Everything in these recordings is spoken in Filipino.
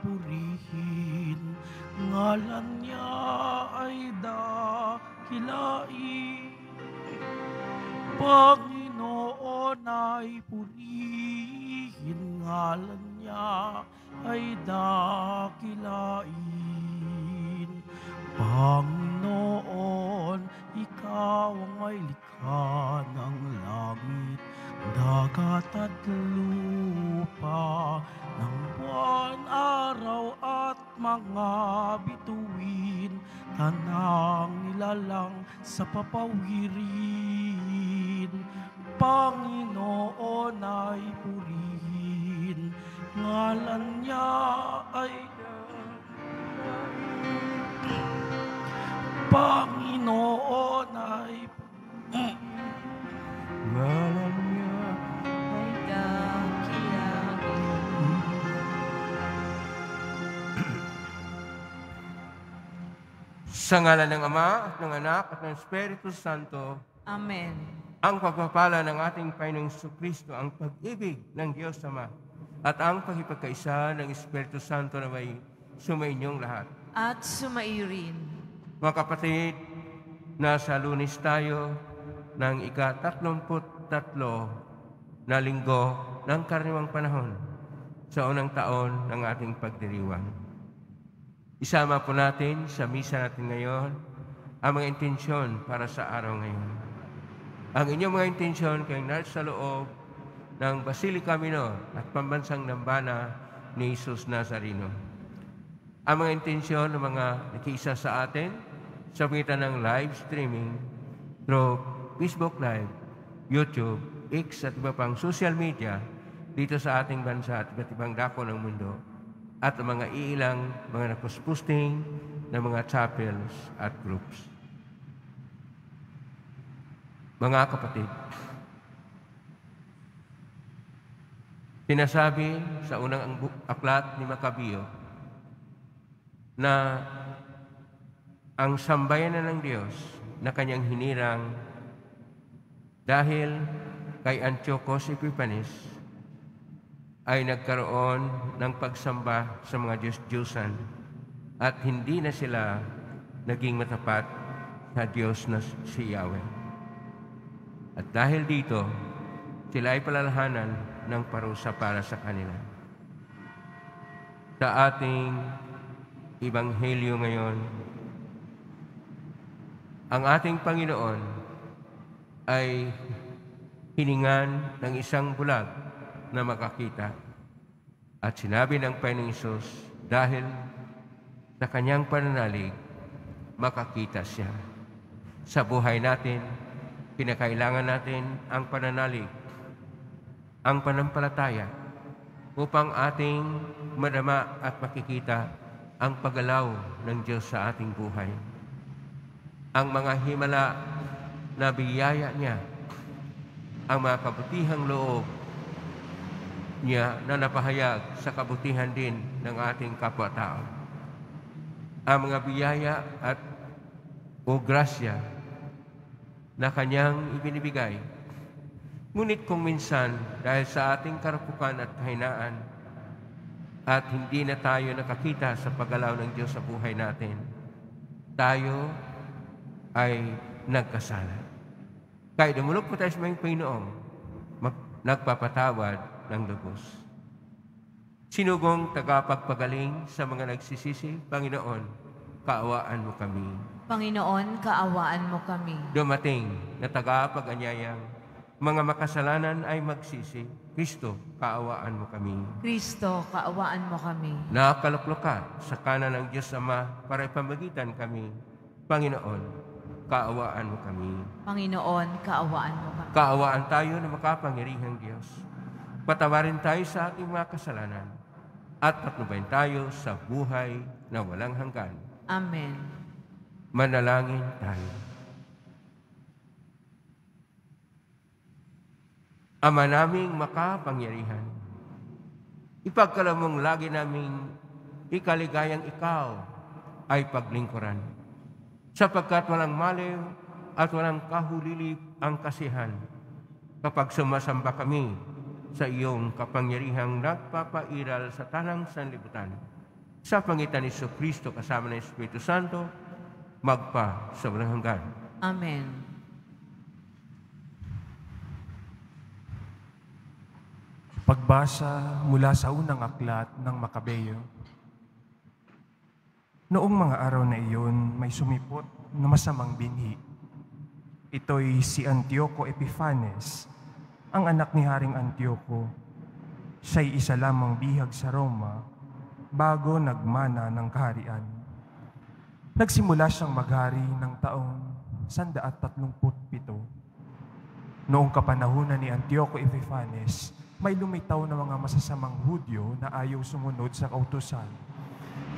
papurihin Ngalan niya ay dakilain Panginoon ay purihin Ngalan niya ay dakilain Panginoon, ikaw ang may likha ng langit Dagat at lupa ng buwan, araw at mga bituin Tanang nilalang sa papawirin Panginoon ay purihin Ngalan niya ay Panginoon ay Ngalan Sa ngala ng Ama, at ng Anak, at ng Espiritu Santo. Amen. Ang pagpapala ng ating Panginoong Kristo, ang pag-ibig ng Diyos Ama, at ang pagkipagkaisa ng Espiritu Santo na may sumainyong lahat. At sumairin. Mga kapatid, nasa lunis tayo ng ika-tatlumput-tatlo na linggo ng karaniwang panahon sa unang taon ng ating pagdiriwang. Isama po natin sa misa natin ngayon ang mga intensyon para sa araw ngayon. Ang inyong mga intensyon kay nasa sa loob ng Basilica Minor at Pambansang nambana ni Jesus Nazareno. Ang mga intensyon ng mga nakiisa sa atin sa pagitan ng live streaming through Facebook Live, YouTube, X at iba pang social media dito sa ating bansa at iba't ibang dako ng mundo at ang mga iilang mga nakuspusting na mga chapels at groups. Mga kapatid, pinasabi sa unang aklat ni Makabiyo na ang sambayanan ng Diyos na kanyang hinirang dahil kay Antiochus Epiphanes ay nagkaroon ng pagsamba sa mga Diyos-Diyosan at hindi na sila naging matapat sa Diyos na si Yahweh. At dahil dito, sila ay palalahanan ng parusa para sa kanila. Sa ating Ibanghelyo ngayon, ang ating Panginoon ay hiningan ng isang bulag na makakita. At sinabi ng Panginoong dahil sa kanyang pananalig, makakita siya. Sa buhay natin, kinakailangan natin ang pananalig, ang panampalataya, upang ating madama at makikita ang paggalaw ng Diyos sa ating buhay. Ang mga himala na biyaya niya, ang mga kabutihang loob niya na napahayag sa kabutihan din ng ating kapwa-tao. Ang mga biyaya at o grasya na kanyang ibinibigay. Ngunit kung minsan, dahil sa ating karapukan at kahinaan, at hindi na tayo nakakita sa paggalaw ng Diyos sa buhay natin, tayo ay nagkasala. Kaya dumulog po tayo sa mga Panginoong, nagpapatawad ng lubos. Sinugong tagapagpagaling sa mga nagsisisi, Panginoon, kaawaan mo kami. Panginoon, kaawaan mo kami. Dumating na tagapag-anyayang, mga makasalanan ay magsisi. Kristo, kaawaan mo kami. Kristo, kaawaan mo kami. Nakalaklok ka sa kanan ng Diyos Ama para ipamagitan kami. Panginoon, kaawaan mo kami. Panginoon, kaawaan mo kami. Kaawaan tayo na makapangirihang Diyos. Patawarin tayo sa ating mga kasalanan at patnubayin tayo sa buhay na walang hanggan. Amen. Manalangin tayo. Ama naming makapangyarihan, ipagkalamong lagi naming ikaligayang ikaw ay paglingkuran. Sapagkat walang maliw at walang kahulilip ang kasihan kapag sumasamba kami sa iyong kapangyarihang nagpapairal sa tanang sanlibutan. Sa pangitan ni Kristo kasama ng Espiritu Santo, magpa sa walang hanggan. Amen. Pagbasa mula sa unang aklat ng Makabeyo. Noong mga araw na iyon, may sumipot na masamang binhi. Ito'y si Antioco Epiphanes, ang anak ni Haring Antioco. Siya'y isa lamang bihag sa Roma bago nagmana ng kaharian. Nagsimula siyang maghari ng taong 137. Noong kapanahunan ni Antioco Epiphanes, may lumitaw na mga masasamang Hudyo na ayaw sumunod sa kautusan.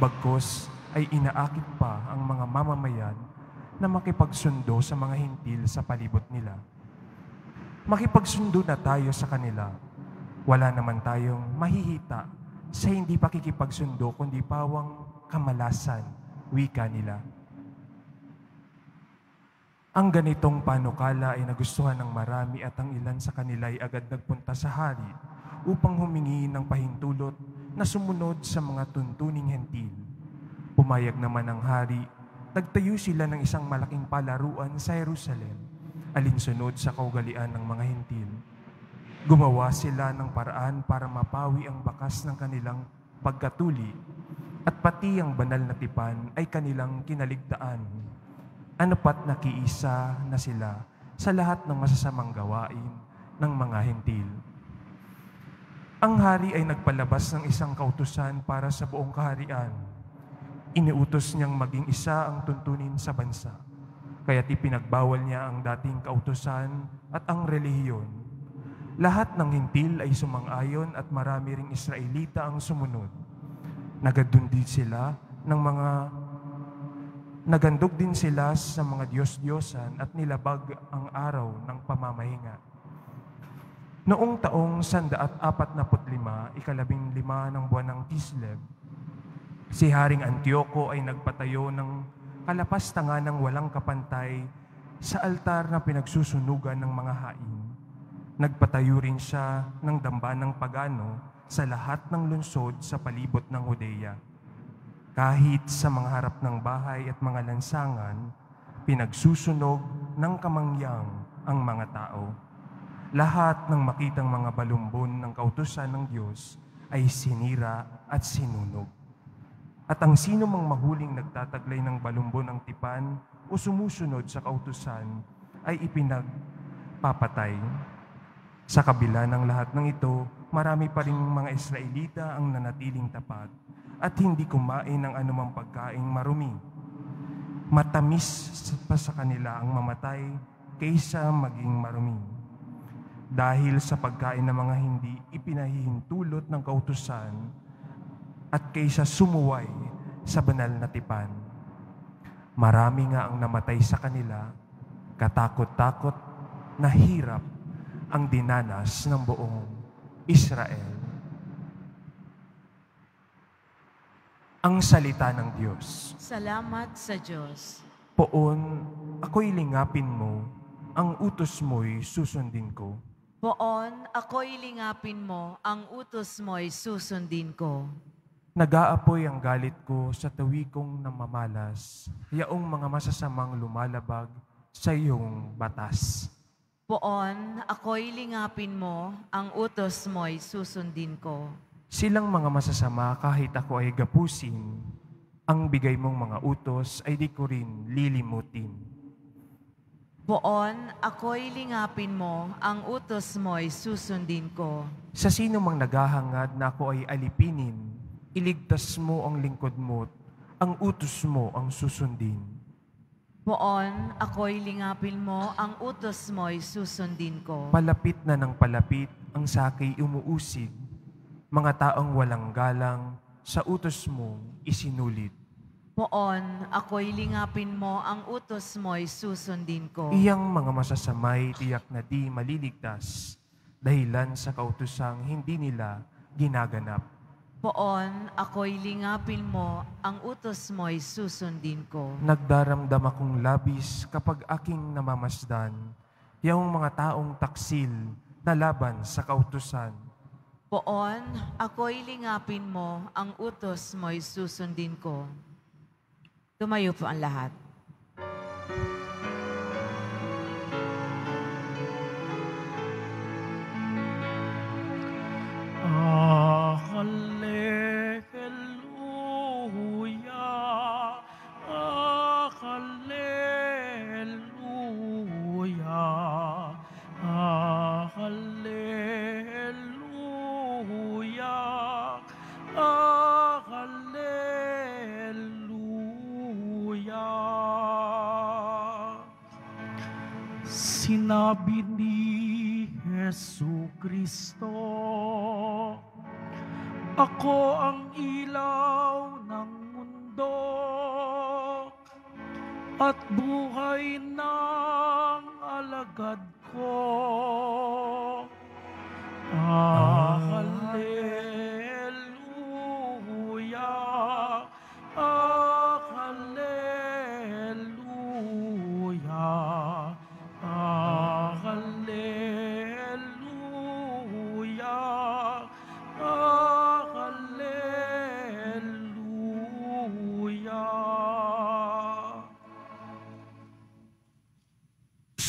Bagkos ay inaakit pa ang mga mamamayan na makipagsundo sa mga hintil sa palibot nila makipagsundo na tayo sa kanila. Wala naman tayong mahihita sa hindi pakikipagsundo, kundi pawang kamalasan, wika nila. Ang ganitong panukala ay nagustuhan ng marami at ang ilan sa kanila ay agad nagpunta sa hari upang humingi ng pahintulot na sumunod sa mga tuntuning hentil. Pumayag naman ang hari, nagtayo sila ng isang malaking palaruan sa Jerusalem alinsunod sa kaugalian ng mga hintil. Gumawa sila ng paraan para mapawi ang bakas ng kanilang pagkatuli at pati ang banal na tipan ay kanilang kinaligtaan. Ano pat nakiisa na sila sa lahat ng masasamang gawain ng mga hintil. Ang hari ay nagpalabas ng isang kautusan para sa buong kaharian. Iniutos niyang maging isa ang tuntunin sa bansa Kaya't ipinagbawal niya ang dating kautusan at ang relihiyon. Lahat ng hintil ay sumang-ayon at marami ring Israelita ang sumunod. Nagadun din sila ng mga Nagandog din sila sa mga Diyos-Diyosan at nilabag ang araw ng pamamahinga. Noong taong 145, ikalabing lima ng buwan ng Kislev, si Haring Antioco ay nagpatayo ng kalapas na nga ng walang kapantay sa altar na pinagsusunugan ng mga hain. Nagpatayo rin siya ng damba ng pagano sa lahat ng lunsod sa palibot ng Hodea. Kahit sa mga harap ng bahay at mga lansangan, pinagsusunog ng kamangyang ang mga tao. Lahat ng makitang mga balumbon ng kautusan ng Diyos ay sinira at sinunog. At ang sino mang mahuling nagtataglay ng balumbo ng tipan o sumusunod sa kautusan ay ipinagpapatay. Sa kabila ng lahat ng ito, marami pa rin mga Israelita ang nanatiling tapat at hindi kumain ng anumang pagkaing marumi. Matamis pa sa kanila ang mamatay kaysa maging marumi. Dahil sa pagkain ng mga hindi ipinahihintulot ng kautusan, at kaysa sumuway sa banal na tipan. Marami nga ang namatay sa kanila, katakot-takot na hirap ang dinanas ng buong Israel. Ang salita ng Diyos. Salamat sa Diyos. Poon, ako'y lingapin mo, ang utos mo'y susundin ko. Poon, ako'y lingapin mo, ang utos mo'y susundin ko. Nagaapoy ang galit ko sa tawi kong namamalas, yaong mga masasamang lumalabag sa iyong batas. Poon, ako'y lingapin mo, ang utos mo'y susundin ko. Silang mga masasama kahit ako ay gapusin, ang bigay mong mga utos ay di ko rin lilimutin. Poon, ako'y lingapin mo, ang utos mo'y susundin ko. Sa sino mang naghahangad na ako ay alipinin, iligtas mo ang lingkod mo, ang utos mo ang susundin. Poon, ako'y lingapin mo, ang utos mo'y susundin ko. Palapit na ng palapit, ang sakay umuusig. Mga taong walang galang, sa utos mo isinulit. Poon, ako'y lingapin mo, ang utos mo'y susundin ko. Iyang mga masasamay, tiyak na di maliligtas, dahilan sa kautusang hindi nila ginaganap. Poon, ako'y lingapin mo, ang utos mo'y susundin ko. Nagdaramdam akong labis kapag aking namamasdan, yung mga taong taksil na laban sa kautusan. Poon, ako'y lingapin mo, ang utos mo'y susundin ko. Tumayo po ang lahat.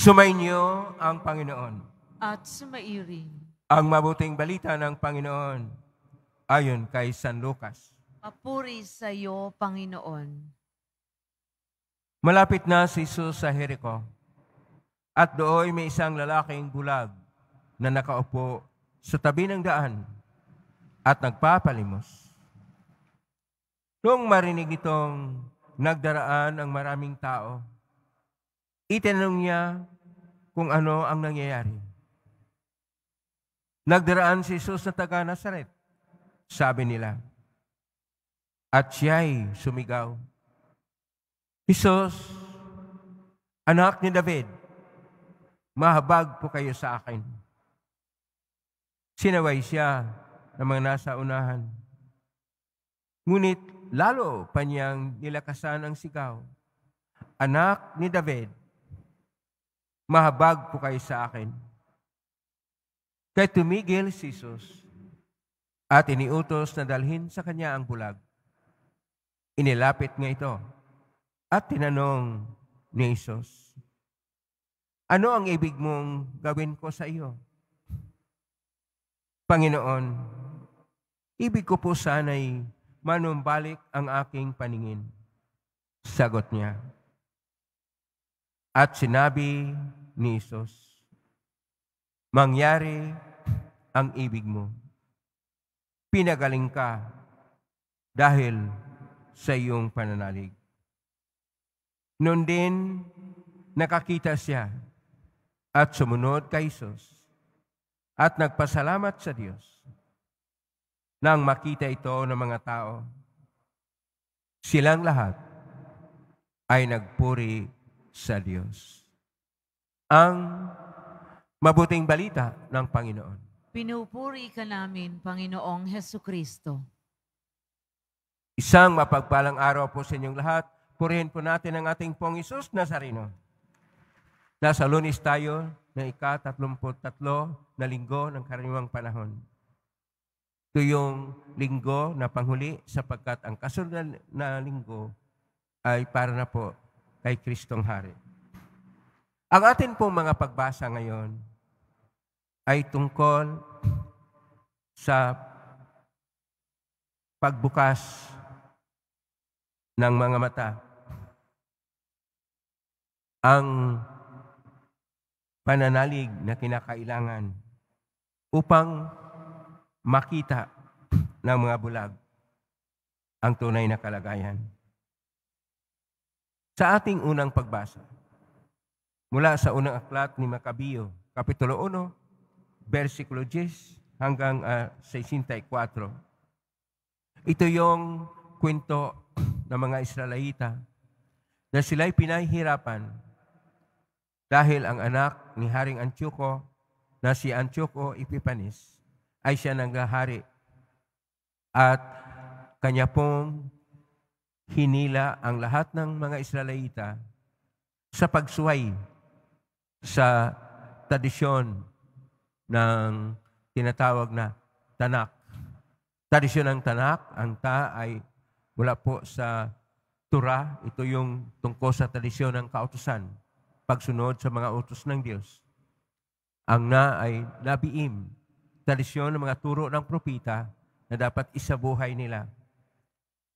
Sumainyo ang Panginoon. At sumairin. Ang mabuting balita ng Panginoon ayon kay San Lucas. Papuri sa iyo, Panginoon. Malapit na si Jesus sa Jericho. At dooy may isang lalaking bulag na nakaupo sa tabi ng daan at nagpapalimos. Noong marinig itong nagdaraan ang maraming tao, itinanong niya kung ano ang nangyayari. Nagdaraan si Jesus sa taga Nazaret, sabi nila. At siya'y sumigaw. Jesus, anak ni David, mahabag po kayo sa akin. Sinaway siya ng mga nasa unahan. Ngunit lalo pa niyang nilakasan ang sigaw, Anak ni David, mahabag po kayo sa akin. Kaya tumigil si Jesus at iniutos na dalhin sa kanya ang bulag. Inilapit nga ito at tinanong ni Jesus, Ano ang ibig mong gawin ko sa iyo? Panginoon, ibig ko po sana'y manumbalik ang aking paningin. Sagot niya. At sinabi ni Isos. Mangyari ang ibig mo. Pinagaling ka dahil sa iyong pananalig. Noon din, nakakita siya at sumunod kay Isos at nagpasalamat sa Diyos. Nang makita ito ng mga tao, silang lahat ay nagpuri sa Diyos ang mabuting balita ng Panginoon. Pinupuri ka namin, Panginoong Heso Kristo. Isang mapagpalang araw po sa inyong lahat. Purihin po natin ang ating pong Isus Nazareno. Nasa lunis tayo ng ika-33 na linggo ng karaniwang panahon. Ito yung linggo na panghuli sapagkat ang kasunod na linggo ay para na po kay Kristong Hari. Ang atin pong mga pagbasa ngayon ay tungkol sa pagbukas ng mga mata. Ang pananalig na kinakailangan upang makita ng mga bulag ang tunay na kalagayan. Sa ating unang pagbasa, mula sa unang aklat ni Makabiyo, Kapitulo 1, versikulo 10 hanggang uh, ah, 64. Ito yung kwento ng mga Israelita na sila'y pinahihirapan dahil ang anak ni Haring Antioco na si Antioco Epiphanes ay siya nanggahari at kanya pong hinila ang lahat ng mga Israelita sa pagsuway sa tradisyon ng tinatawag na tanak. Tradisyon ng tanak, ang ta ay mula po sa tura, ito yung tungkol sa tradisyon ng kautusan, pagsunod sa mga utos ng Diyos. Ang na ay nabiim, tradisyon ng mga turo ng propita na dapat isabuhay nila.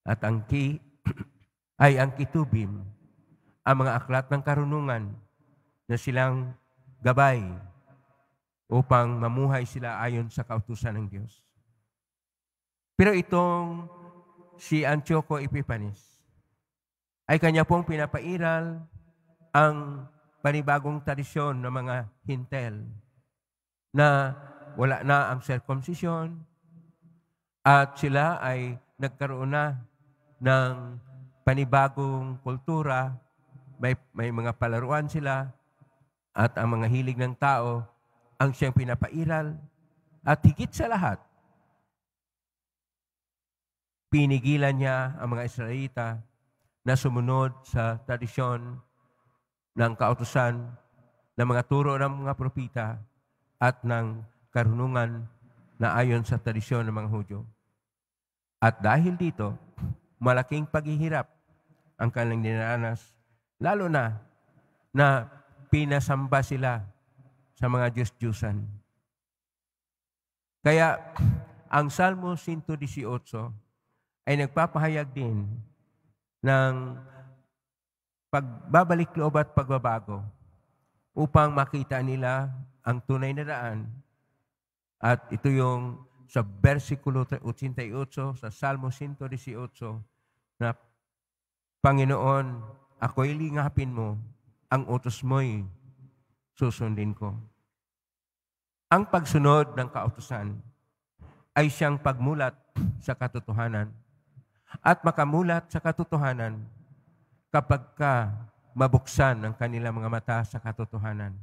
At ang ki ay ang kitubim, ang mga aklat ng karunungan na silang gabay upang mamuhay sila ayon sa kautusan ng Diyos. Pero itong si Antioco Epipanes ay kanya pong pinapairal ang panibagong tradisyon ng mga hintel na wala na ang circumcision at sila ay nagkaroon na ng panibagong kultura, may, may mga palaruan sila, at ang mga hilig ng tao ang siyang pinapairal at higit sa lahat, pinigilan niya ang mga Israelita na sumunod sa tradisyon ng kautusan ng mga turo ng mga propita at ng karunungan na ayon sa tradisyon ng mga Hudyo. At dahil dito, malaking paghihirap ang kanilang dinaranas, lalo na na pinasamba sila sa mga Diyos-Diyusan. Kaya ang Salmo 118 ay nagpapahayag din ng pagbabalik loob at pagbabago upang makita nila ang tunay na daan. At ito yung sa versikulo 88 sa Salmo 118 na Panginoon, ako'y lingapin mo ang utos mo'y susundin ko. Ang pagsunod ng kautosan ay siyang pagmulat sa katotohanan at makamulat sa katotohanan kapag ka mabuksan ang kanilang mga mata sa katotohanan.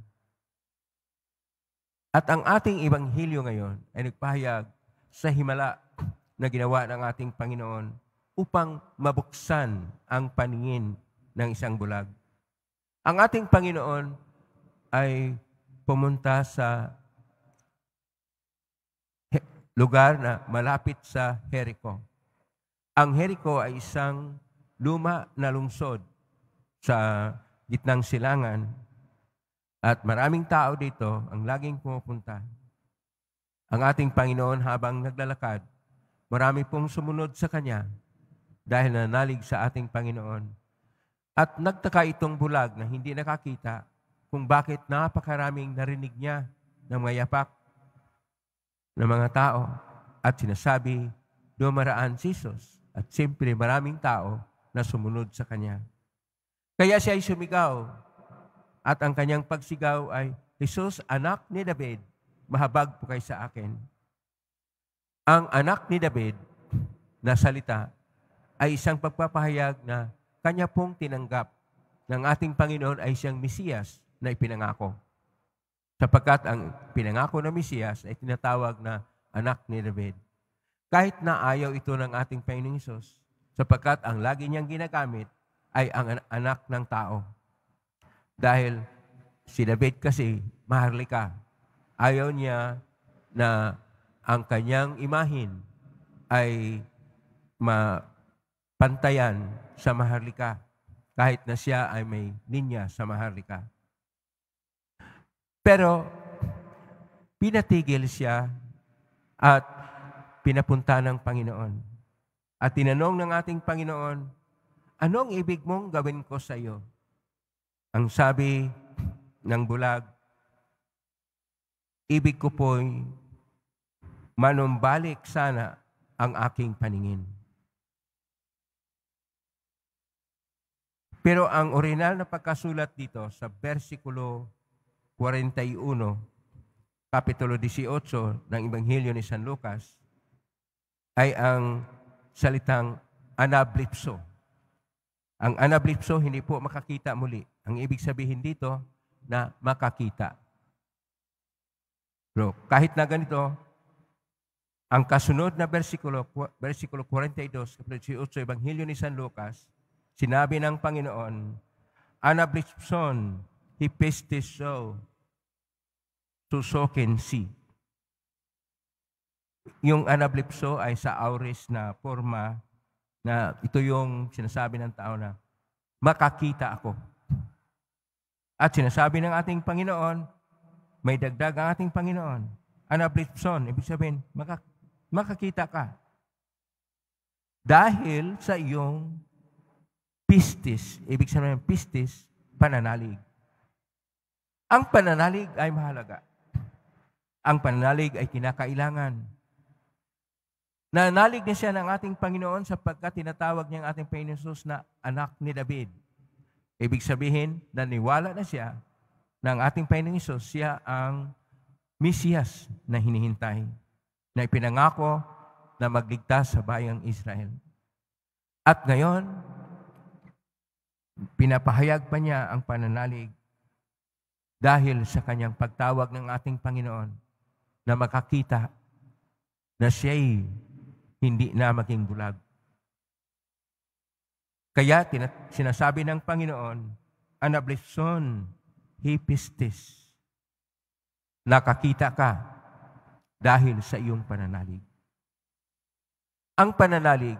At ang ating ibanghilyo ngayon ay nagpahayag sa himala na ginawa ng ating Panginoon upang mabuksan ang paningin ng isang bulag. Ang ating Panginoon ay pumunta sa lugar na malapit sa Jericho. Ang Jericho ay isang luma na lungsod sa gitnang silangan at maraming tao dito ang laging pumupunta. Ang ating Panginoon habang naglalakad, marami pong sumunod sa Kanya dahil nanalig sa ating Panginoon at nagtaka itong bulag na hindi nakakita kung bakit napakaraming narinig niya ng mga yapak ng mga tao at sinasabi, dumaraan si Jesus at simple maraming tao na sumunod sa Kanya. Kaya siya ay sumigaw at ang kanyang pagsigaw ay, Jesus, anak ni David, mahabag po kay sa akin. Ang anak ni David na salita ay isang pagpapahayag na kanya pong tinanggap ng ating Panginoon ay siyang Mesiyas na ipinangako. Sapagkat ang pinangako na Mesiyas ay tinatawag na anak ni David. Kahit na ayaw ito ng ating Panginoong Isos, sapagkat ang lagi niyang ginagamit ay ang anak ng tao. Dahil si David kasi maharlika. Ayaw niya na ang kanyang imahin ay ma pantayan sa maharlika kahit na siya ay may ninya sa maharlika. Pero pinatigil siya at pinapunta ng Panginoon. At tinanong ng ating Panginoon, anong ibig mong gawin ko sa iyo? Ang sabi ng bulag, ibig ko po'y manumbalik sana ang aking paningin. Pero ang original na pagkasulat dito sa versikulo 41, Kapitulo 18 ng Ebanghelyo ni San Lucas, ay ang salitang anablipso. Ang anablipso, hindi po makakita muli. Ang ibig sabihin dito na makakita. Pero kahit na ganito, ang kasunod na versikulo, versikulo 42, kapitulo 18, Ebanghelyo ni San Lucas, Sinabi ng Panginoon, Anablipson, hipistis so, susoken si. Yung anablipso ay sa auris na forma na ito yung sinasabi ng tao na makakita ako. At sinasabi ng ating Panginoon, may dagdag ang ating Panginoon. Anablipson, ibig sabihin, makak- makakita ka. Dahil sa iyong pistis. Ibig sabihin, pistis, pananalig. Ang pananalig ay mahalaga. Ang pananalig ay kinakailangan. Nanalig na siya ng ating Panginoon sapagkat tinatawag niya ang ating Panginoon na anak ni David. Ibig sabihin, naniwala na siya ng ating Panginoon Jesus, siya ang Mesiyas na hinihintay, na ipinangako na magligtas sa bayang Israel. At ngayon, Pinapahayag pa niya ang pananalig dahil sa kanyang pagtawag ng ating Panginoon na makakita na siya'y hindi na maging bulag. Kaya sinasabi ng Panginoon, anablison, hipistis. Nakakita ka dahil sa iyong pananalig. Ang pananalig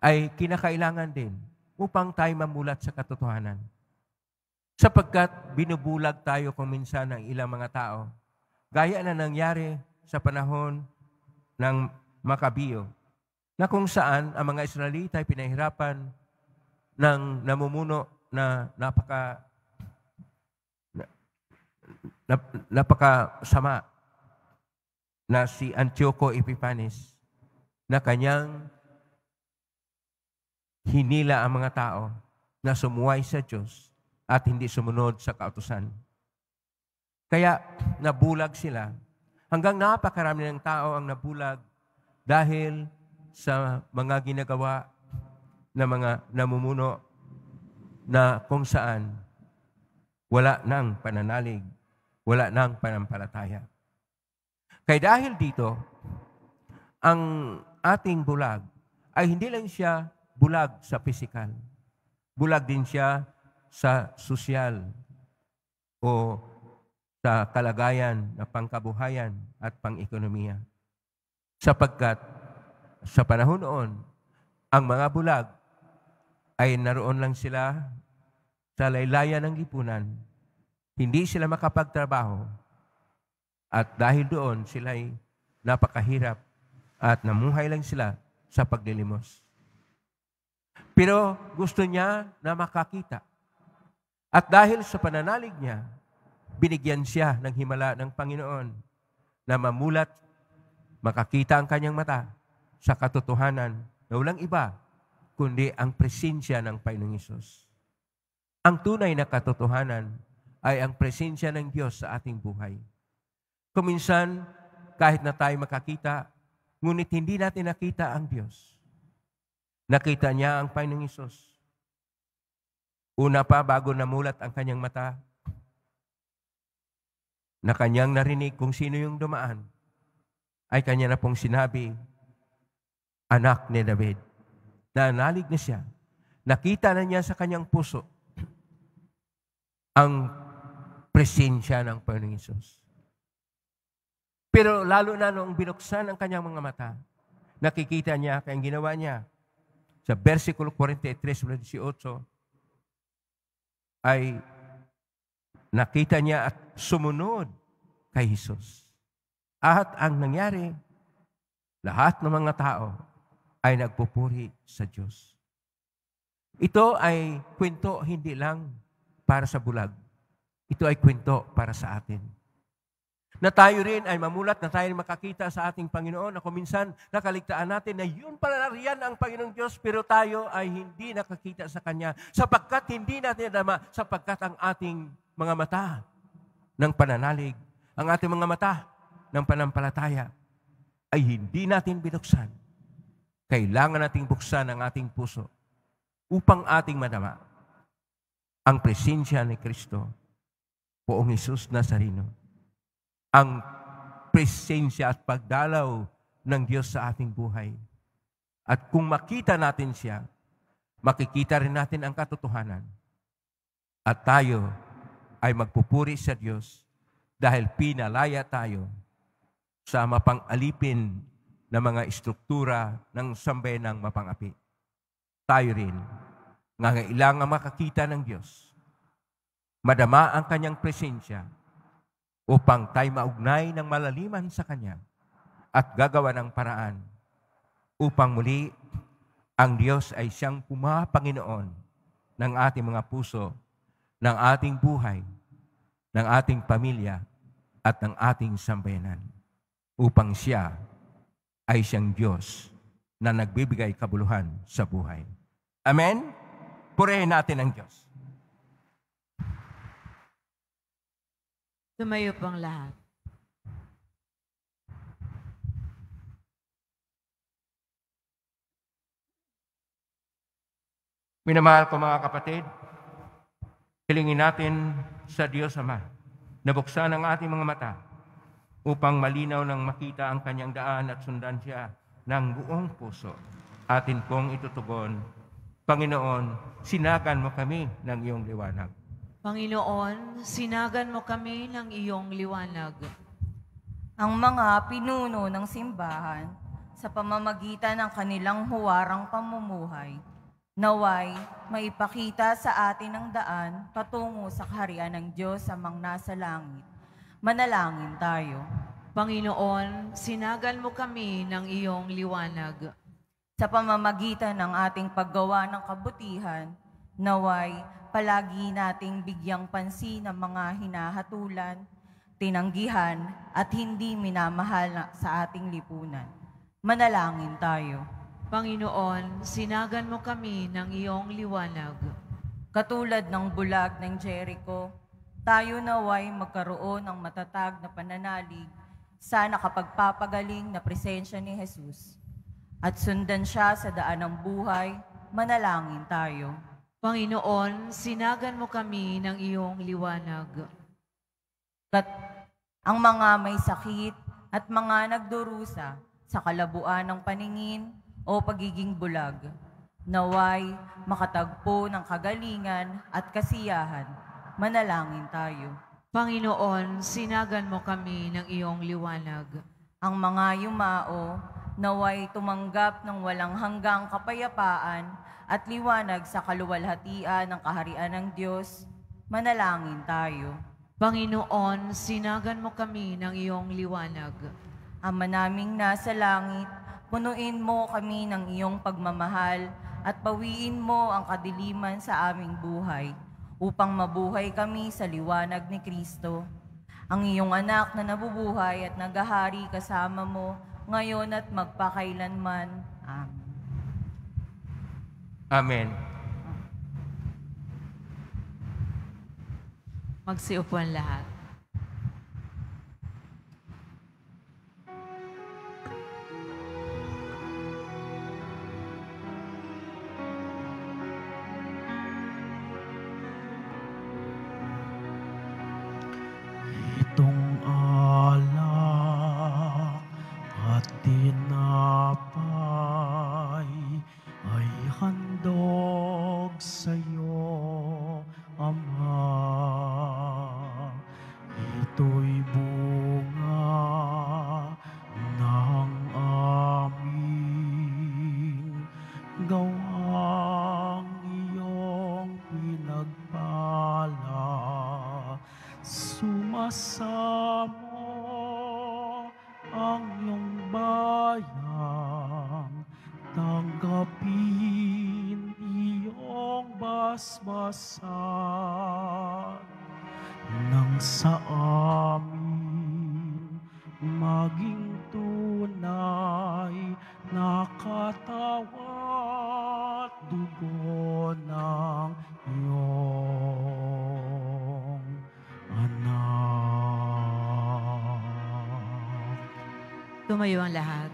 ay kinakailangan din upang tayo mamulat sa katotohanan. Sapagkat binubulag tayo kung minsan ng ilang mga tao, gaya na nangyari sa panahon ng Makabiyo, na kung saan ang mga Israelita ay pinahirapan ng namumuno na napaka na, napaka sama na si Antioco Epiphanes na kanyang hinila ang mga tao na sumuway sa Diyos at hindi sumunod sa kautusan. Kaya nabulag sila. Hanggang napakarami ng tao ang nabulag dahil sa mga ginagawa ng mga namumuno na kung saan wala nang pananalig, wala nang panampalataya. Kaya dahil dito, ang ating bulag ay hindi lang siya bulag sa pisikal. Bulag din siya sa sosyal o sa kalagayan na pangkabuhayan at pang-ekonomiya. Sapagkat sa panahon noon, ang mga bulag ay naroon lang sila sa laylayan ng lipunan. Hindi sila makapagtrabaho. At dahil doon, sila ay napakahirap at namuhay lang sila sa paglilimos. Pero gusto niya na makakita. At dahil sa pananalig niya, binigyan siya ng himala ng Panginoon na mamulat, makakita ang kanyang mata sa katotohanan na walang iba kundi ang presensya ng Panginoong Isus. Ang tunay na katotohanan ay ang presensya ng Diyos sa ating buhay. Kuminsan, kahit na tayo makakita, ngunit hindi natin nakita ang Diyos nakita niya ang Panginoong Isus. Una pa, bago namulat ang kanyang mata, na kanyang narinig kung sino yung dumaan, ay kanya na pong sinabi, anak ni David. Nanalig na siya. Nakita na niya sa kanyang puso ang presensya ng Panginoong Isus. Pero lalo na noong binuksan ang kanyang mga mata, nakikita niya kayang ginawa niya, sa versikulo 43, 18, ay nakita niya at sumunod kay Jesus. At ang nangyari, lahat ng mga tao ay nagpupuri sa Diyos. Ito ay kwento hindi lang para sa bulag. Ito ay kwento para sa atin na tayo rin ay mamulat, na tayo makakita sa ating Panginoon, na kuminsan nakaligtaan natin na yun pala nariyan ang Panginoong Diyos, pero tayo ay hindi nakakita sa Kanya sapagkat hindi natin nadama, sapagkat ang ating mga mata ng pananalig, ang ating mga mata ng panampalataya ay hindi natin binuksan. Kailangan nating buksan ang ating puso upang ating madama ang presensya ni Kristo, poong Isus Nazareno ang presensya at pagdalaw ng Diyos sa ating buhay. At kung makita natin siya, makikita rin natin ang katotohanan. At tayo ay magpupuri sa Diyos dahil pinalaya tayo sa mapang-alipin na mga istruktura ng sambenang mapangapi. Tayo rin, ngangailangan makakita ng Diyos, madama ang kanyang presensya, upang tayo maugnay ng malaliman sa Kanya at gagawa ng paraan upang muli ang Diyos ay siyang pumapanginoon ng ating mga puso, ng ating buhay, ng ating pamilya, at ng ating sambayanan upang siya ay siyang Diyos na nagbibigay kabuluhan sa buhay. Amen? Purihin natin ang Diyos. Tumayo pang lahat. Minamahal ko mga kapatid, hilingin natin sa Diyos Ama na buksan ang ating mga mata upang malinaw nang makita ang kanyang daan at sundan siya ng buong puso. Atin pong itutugon, Panginoon, sinagan mo kami ng iyong liwanag. Panginoon, sinagan mo kami ng iyong liwanag. Ang mga pinuno ng simbahan sa pamamagitan ng kanilang huwarang pamumuhay, naway maipakita sa atin ang daan patungo sa kaharian ng Diyos sa mang nasa langit. Manalangin tayo. Panginoon, sinagan mo kami ng iyong liwanag. Sa pamamagitan ng ating paggawa ng kabutihan, naway palagi nating bigyang pansin ang mga hinahatulan, tinanggihan, at hindi minamahal sa ating lipunan. Manalangin tayo. Panginoon, sinagan mo kami ng iyong liwanag. Katulad ng bulag ng Jericho, tayo naway magkaroon ng matatag na pananalig sa nakapagpapagaling na presensya ni Jesus. At sundan siya sa daan ng buhay, manalangin tayo. Panginoon, sinagan mo kami ng iyong liwanag. At ang mga may sakit at mga nagdurusa sa kalabuan ng paningin o pagiging bulag, naway makatagpo ng kagalingan at kasiyahan, manalangin tayo. Panginoon, sinagan mo kami ng iyong liwanag. Ang mga yumao, naway tumanggap ng walang hanggang kapayapaan at liwanag sa kaluwalhatian ng kaharian ng Diyos, manalangin tayo. Panginoon, sinagan mo kami ng iyong liwanag. Ama naming nasa langit, punuin mo kami ng iyong pagmamahal at pawiin mo ang kadiliman sa aming buhay upang mabuhay kami sa liwanag ni Kristo. Ang iyong anak na nabubuhay at nagahari kasama mo ngayon at magpakailanman. Amen. Amen. Magsiupuan lahat. sa amin maging tunay na katawa at dugo ng iyong anak. Tumayo ang lahat.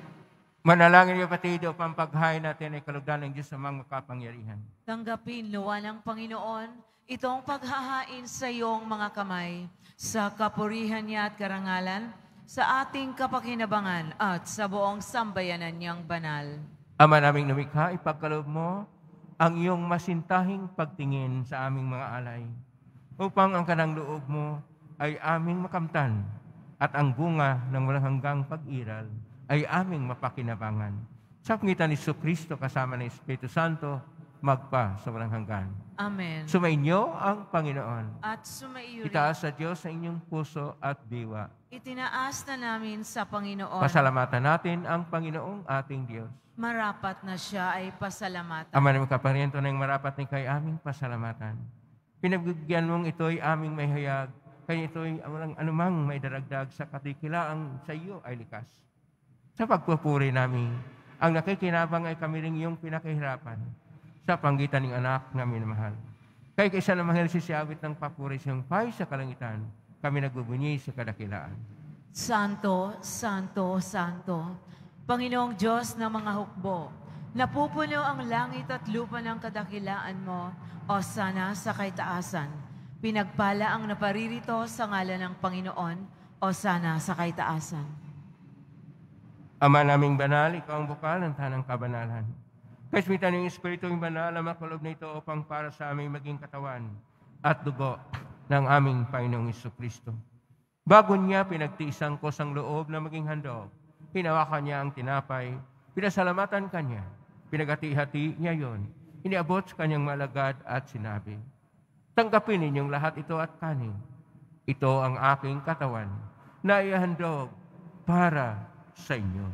Manalangin kapatid upang paghain natin ay kalugdan ng Diyos sa mga kapangyarihan. Tanggapin, luwa ng Panginoon, itong paghahain sa iyong mga kamay, sa kapurihan niya at karangalan, sa ating kapakinabangan at sa buong sambayanan niyang banal. Ama naming lumikha, ipagkalob mo ang iyong masintahing pagtingin sa aming mga alay, upang ang kanang loob mo ay aming makamtan at ang bunga ng walang hanggang pag-iral ay aming mapakinabangan. Sa pangitan ni Kristo kasama ng Espiritu Santo, magpa sa walang hanggan. Amen. Sumainyo ang Panginoon. At sumaiyo rin. Itaas sa Diyos sa inyong puso at diwa. Itinaas na namin sa Panginoon. Pasalamatan natin ang Panginoong ating Diyos. Marapat na siya ay pasalamatan. Ama naman kaparento ng marapat ni kay aming pasalamatan. Pinagbigyan mong ito'y aming may hayag, kaya ito'y walang anumang may daragdag sa katikilaang sa iyo ay likas. Sa pagpupuri namin, ang nakikinabang ay kami rin iyong pinakahirapan sa panggitan ng anak namin mahal. Kaya kaysa na mahal sisiyawit ng papuri siyang iyong sa kalangitan, kami nagbubunyi sa kadakilaan. Santo, Santo, Santo, Panginoong Diyos ng mga hukbo, napupuno ang langit at lupa ng kadakilaan mo, o sana sa kaitaasan. Pinagpala ang naparirito sa ngalan ng Panginoon, o sana sa kaitaasan. Ama naming banal, ikaw ang bukal ng tanang kabanalan. Kasmitan ng Espiritu yung banal ang makulob na ito upang para sa aming maging katawan at dugo ng aming Panginoong Iso Kristo. Bago niya pinagtiisang ko sang loob na maging handog, hinawakan niya ang tinapay, pinasalamatan kanya, pinagati-hati niya yon, iniabot sa kanyang malagad at sinabi, Tanggapin ninyong lahat ito at kanin. Ito ang aking katawan na ihandog para sa inyo.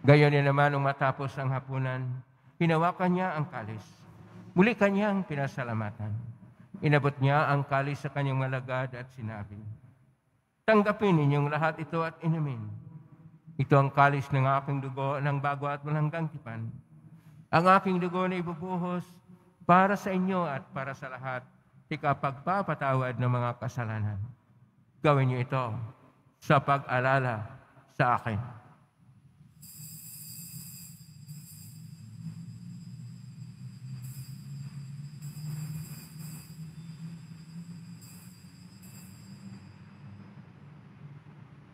Gayon din naman, nung matapos ang hapunan, hinawakan niya ang kalis. Muli kanyang pinasalamatan. Inabot niya ang kalis sa kanyang malagad at sinabi, Tanggapin ninyong lahat ito at inumin. Ito ang kalis ng aking dugo ng bago at malanggang tipan. Ang aking dugo na ibubuhos para sa inyo at para sa lahat ikapagpapatawad ng mga kasalanan. Gawin niyo ito sa pag-alala sa akin.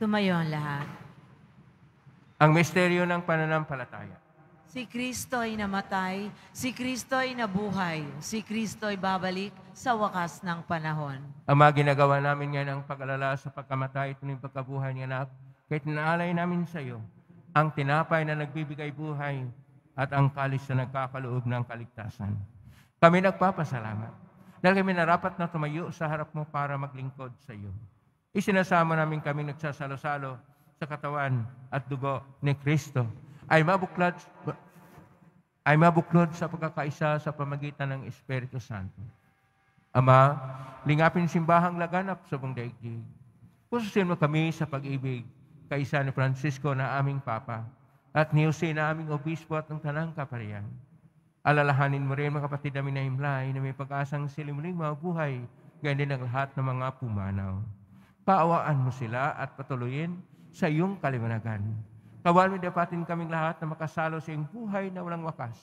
Tumayo ang lahat. Ang misteryo ng pananampalataya. Si Kristo ay namatay, si Kristo ay nabuhay, si Kristo ay babalik sa wakas ng panahon. Ang mga ginagawa namin ngayon ang pag-alala sa pagkamatay at ng pagkabuhay ni anak, kahit naalay namin sa iyo, ang tinapay na nagbibigay buhay at ang kalis na nagkakaloob ng kaligtasan. Kami nagpapasalamat dahil kami narapat na tumayo sa harap mo para maglingkod sa iyo. Isinasama namin kami nagsasalo-salo sa katawan at dugo ni Kristo. Ay mabuklod, ay mabuklod sa pagkakaisa sa pamagitan ng Espiritu Santo. Ama, lingapin simbahang laganap sa buong daigdig. Pususin mo kami sa pag-ibig kaisa ni Francisco na aming Papa at ni Jose na aming Obispo at ng Tanang Kaparian. Alalahanin mo rin mga kapatid namin na himlay na may pag-asang silimuling mabuhay, ganyan ng lahat ng mga pumanaw. Paawaan mo sila at patuloyin sa iyong kaliwanagan. Kawal mo dapatin kaming lahat na makasalo sa iyong buhay na walang wakas.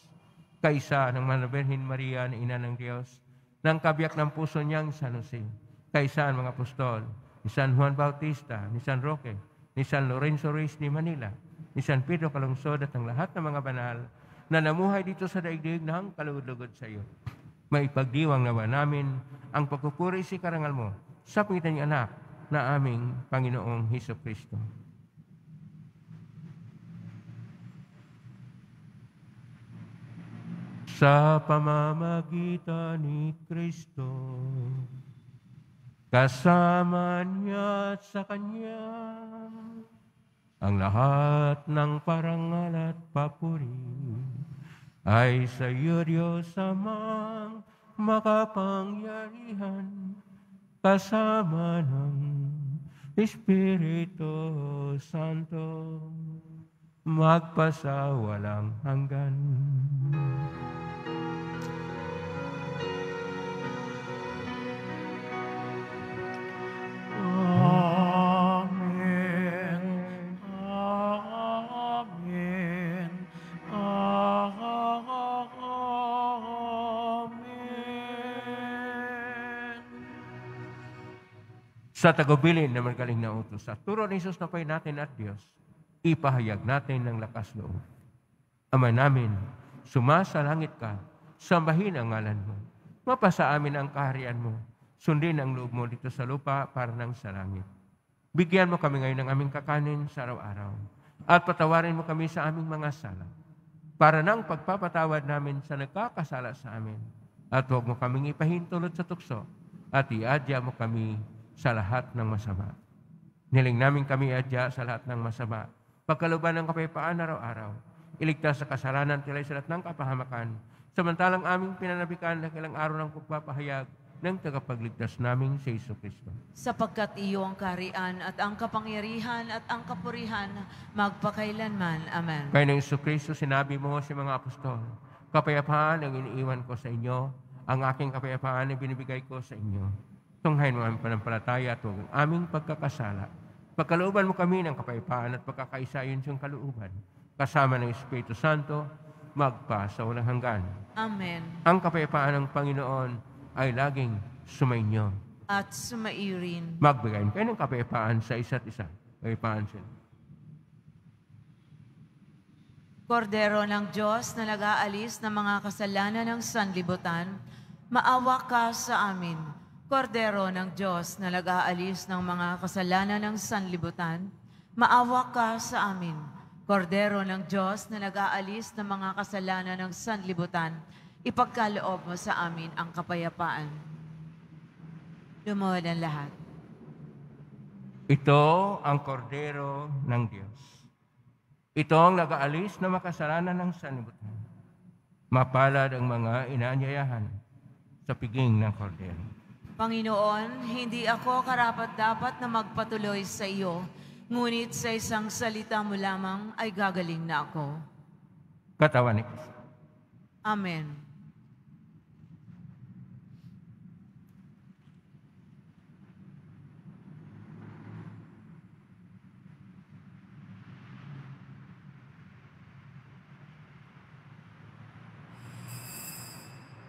Kaisa ng Manaberhin Maria na Ina ng Diyos, ng kabiyak ng puso niyang San Jose. Kaisa ang mga apostol, ni San Juan Bautista, ni San Roque, ni San Lorenzo Reyes ni Manila, ni San Pedro Calungsod at ang lahat ng mga banal na namuhay dito sa daigdig ng kalugod-lugod sa iyo. Maipagdiwang nawa namin ang pagkukuri si karangal mo sa pangitan ng anak na aming Panginoong Heso Kristo. Sa pamamagitan ni Kristo, kasama niya sa Kanya, ang lahat ng parangal at papuri ay sa iyo Diyos amang makapangyarihan kasama ng Espiritu Santo, magpasawalang hanggan. Oh. sa tagubilin na magaling na utos. Sa turo ni Jesus na pay natin at Diyos, ipahayag natin ng lakas loob. Ama namin, sumasalangit ka, sambahin ang ngalan mo. Mapasa amin ang kaharian mo. Sundin ang loob mo dito sa lupa para nang sa langit. Bigyan mo kami ngayon ng aming kakanin sa araw-araw. At patawarin mo kami sa aming mga sala para nang pagpapatawad namin sa nagkakasala sa amin. At huwag mo kaming ipahintulot sa tukso at iadya mo kami sa lahat ng masama. Niling namin kami adya sa lahat ng masama. Pagkaluban ng kapayapaan araw-araw, iligtas sa kasalanan tilay sa lahat ng kapahamakan, samantalang aming pinanabikan na kilang araw ng pagpapahayag ng tagapagligtas naming si Iso Kristo. Sapagkat iyo ang karian at ang kapangyarihan at ang kapurihan magpakailanman. Amen. Kaya ng Iso Kristo, sinabi mo sa mga apostol, kapayapaan ang iniiwan ko sa inyo, ang aking kapayapaan ay binibigay ko sa inyo. Tunghayin mo ang panampalataya at huwag ang aming pagkakasala. Pagkalooban mo kami ng kapayapaan at pagkakaisa yun siyang kalooban. Kasama ng Espiritu Santo, magpa sa walang hanggan. Amen. Ang kapayapaan ng Panginoon ay laging sumainyo. At sumairin. Magbigayin kayo ng kapayapaan sa isa't isa. Kapaipaan sila. Kordero ng Diyos na nag-aalis ng mga kasalanan ng sanlibutan, maawa ka sa amin Amen. Kordero ng Diyos na nag-aalis ng mga kasalanan ng sanlibutan, maawa ka sa amin. Kordero ng Diyos na nag-aalis ng mga kasalanan ng sanlibutan, ipagkaloob mo sa amin ang kapayapaan. Lumuhod ang lahat. Ito ang kordero ng Diyos. Ito ang nag-aalis ng makasalanan ng sanlibutan. Mapalad ang mga inanyayahan sa piging ng kordero. Panginoon, hindi ako karapat-dapat na magpatuloy sa iyo, ngunit sa isang salita mo lamang ay gagaling na ako. Katawan ni Amen.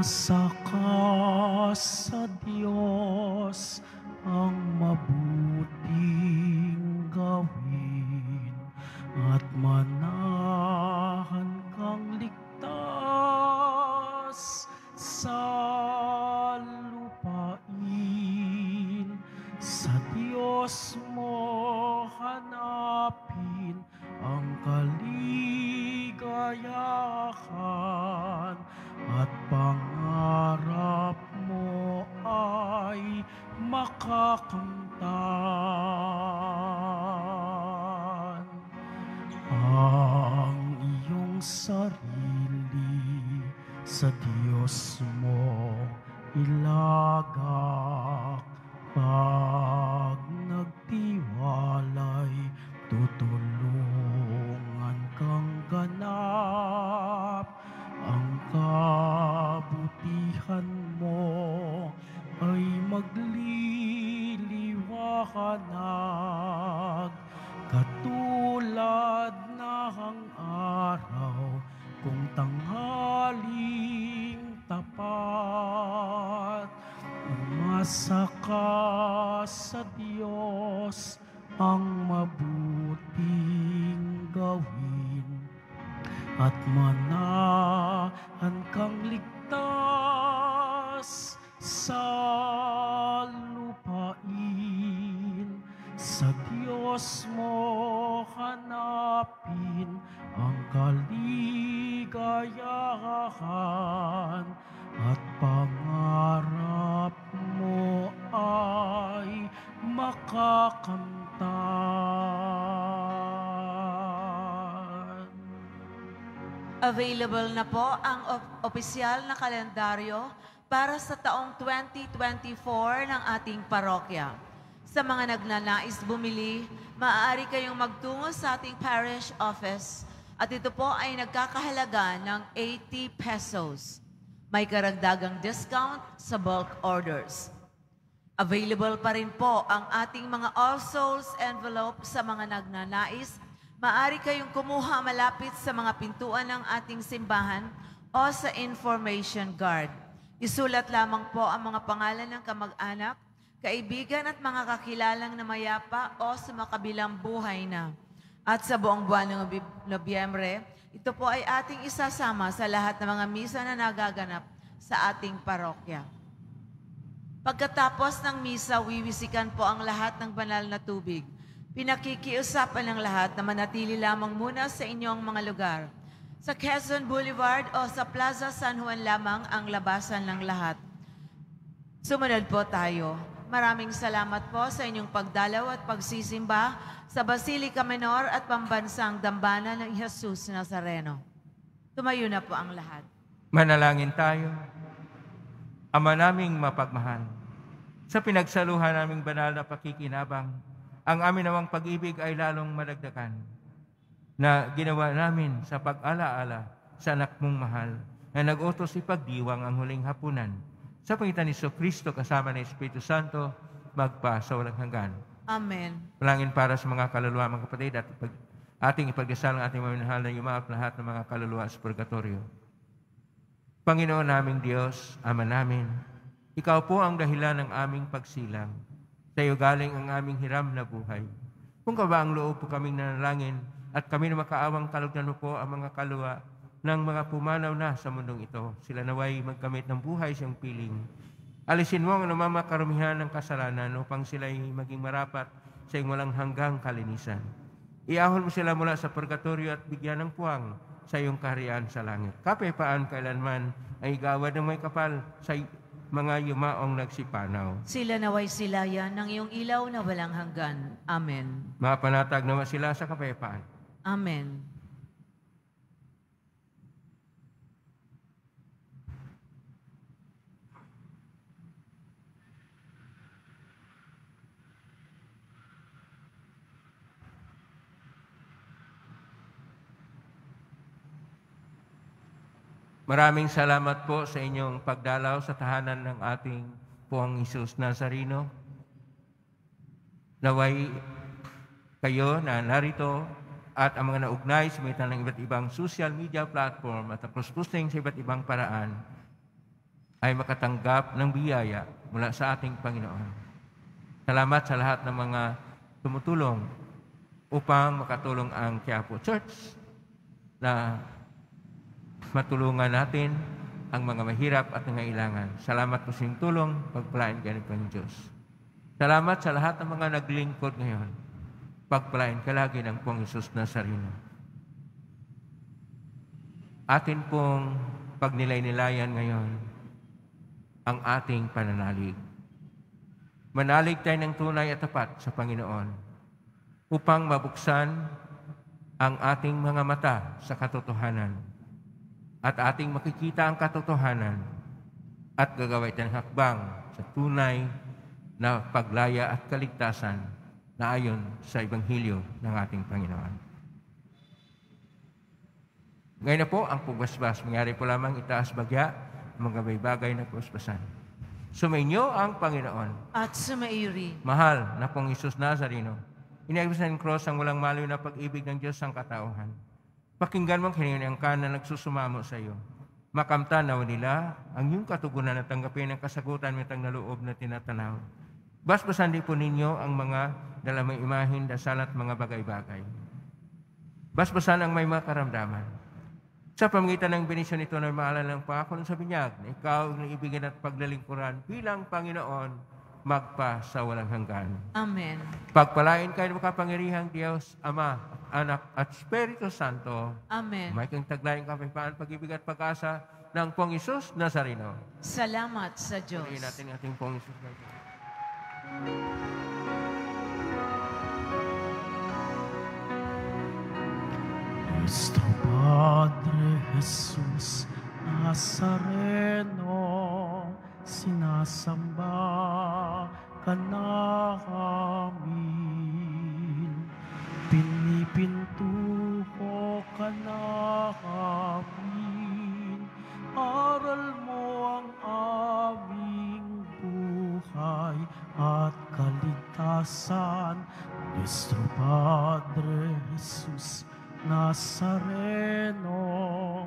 Umaasa ka sa Diyos Sa Diyos mo hanapin ang kaligayahan at pangarap mo ay makakanta. Available na po ang opisyal na kalendaryo para sa taong 2024 ng ating parokya. Sa mga nagnanais bumili, maaari kayong magtungo sa ating parish office at ito po ay nagkakahalaga ng 80 pesos. May karagdagang discount sa bulk orders. Available pa rin po ang ating mga All Souls envelope sa mga nagnanais. Maaari kayong kumuha malapit sa mga pintuan ng ating simbahan o sa information guard. Isulat lamang po ang mga pangalan ng kamag-anak kaibigan at mga kakilalang na mayapa o sa makabilang buhay na. At sa buong buwan ng Nobyembre, ito po ay ating isasama sa lahat ng mga misa na nagaganap sa ating parokya. Pagkatapos ng misa, wiwisikan po ang lahat ng banal na tubig. Pinakikiusapan ng lahat na manatili lamang muna sa inyong mga lugar. Sa Quezon Boulevard o sa Plaza San Juan lamang ang labasan ng lahat. Sumunod po tayo. Maraming salamat po sa inyong pagdalaw at pagsisimba sa Basilica Menor at Pambansang Dambana ng Jesus Nazareno. Tumayo na po ang lahat. Manalangin tayo. Ama naming mapagmahal, sa pinagsaluhan naming banal na pakikinabang, ang amin namang pag-ibig ay lalong malagdakan na ginawa namin sa pag-alaala sa anak mong mahal na nag-utos ipagdiwang ang huling hapunan sa pagitan ni Kristo kasama ng Espiritu Santo, magpa sa walang hanggan. Amen. Palangin para sa mga kaluluwa, mga kapatid, at pag, ating ipagdasal ang ating maminahal na yumaap lahat ng mga kaluluwa sa purgatorio. Panginoon naming Diyos, Ama namin, Ikaw po ang dahilan ng aming pagsilang. Sa galing ang aming hiram na buhay. Kung ka ba ang loob po kaming nanalangin at kami na makaawang kalugnan mo po ang mga kaluwa ng mga pumanaw na sa mundong ito. Sila naway magkamit ng buhay siyang piling. Alisin mo ang anumang ng kasalanan upang sila'y maging marapat sa iyong walang hanggang kalinisan. Iahon mo sila mula sa purgatorio at bigyan ng puwang sa iyong kaharian sa langit. Kapepaan kailanman ay igawad ng may kapal sa mga yumaong nagsipanaw. Sila naway silayan ng iyong ilaw na walang hanggan. Amen. Mapanatag naman sila sa kapepaan. Amen. Maraming salamat po sa inyong pagdalaw sa tahanan ng ating Puang Isus Nazarino. Naway kayo na narito at ang mga naugnay sa mitan ng iba't ibang social media platform at cross posting sa iba't ibang paraan ay makatanggap ng biyaya mula sa ating Panginoon. Salamat sa lahat ng mga tumutulong upang makatulong ang Quiapo Church na matulungan natin ang mga mahirap at nangailangan. Salamat po sa inyong tulong. Pagpalaan ka ni Panginoon Diyos. Salamat sa lahat ng mga naglingkod ngayon. Pagpalaan ka lagi ng Pong Isus Nazareno. Atin pong pagnilay-nilayan ngayon ang ating pananalig. Manalig tayo ng tunay at tapat sa Panginoon upang mabuksan ang ating mga mata sa katotohanan at ating makikita ang katotohanan at gagawin ng hakbang sa tunay na paglaya at kaligtasan na ayon sa Ebanghelyo ng ating Panginoon. Ngayon na po ang pugwasbas. Mangyari po lamang itaas bagya mga bagay na pugwasbasan. Sumainyo ang Panginoon. At sumaiyo Mahal na pong Isus Nazarino. Inaibis ng cross ang walang maloy na pag-ibig ng Diyos sa katauhan Pakinggan mo ang ka na nagsusumamo sa iyo. Makamtanaw nila ang iyong katugunan at tanggapin ang kasagutan may tagnaloob na tinatanaw. Basbasan din po ninyo ang mga dalamang imahin, dasal at mga bagay-bagay. Basbasan ang may mga karamdaman. Sa pamagitan ng benisyon nito na maalan ng pako ng sa binyag na ikaw ang ibigin at paglalingkuran bilang Panginoon magpa sa walang hanggan. Amen. Pagpalain kayo ng makapangyarihang Diyos, Ama, Anak at Espiritu Santo. Amen. May kang taglayin kami pag-ibig at pag-asa ng Pong Isus Nazareno. Salamat sa Diyos. Palayin natin ating Pong Isus Nazareno. Nuestro Padre Jesús Nazareno, sinasamba ka namin. Pinipintuko ka amin. Aral mo ang aming buhay at kaligtasan. Nuestro Padre Jesus Nazareno,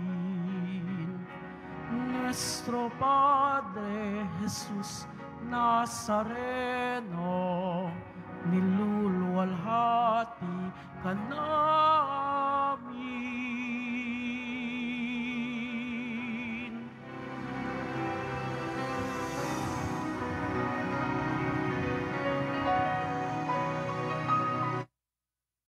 nuestro Padre Jesús Nazareno, niluluwalhati ka na.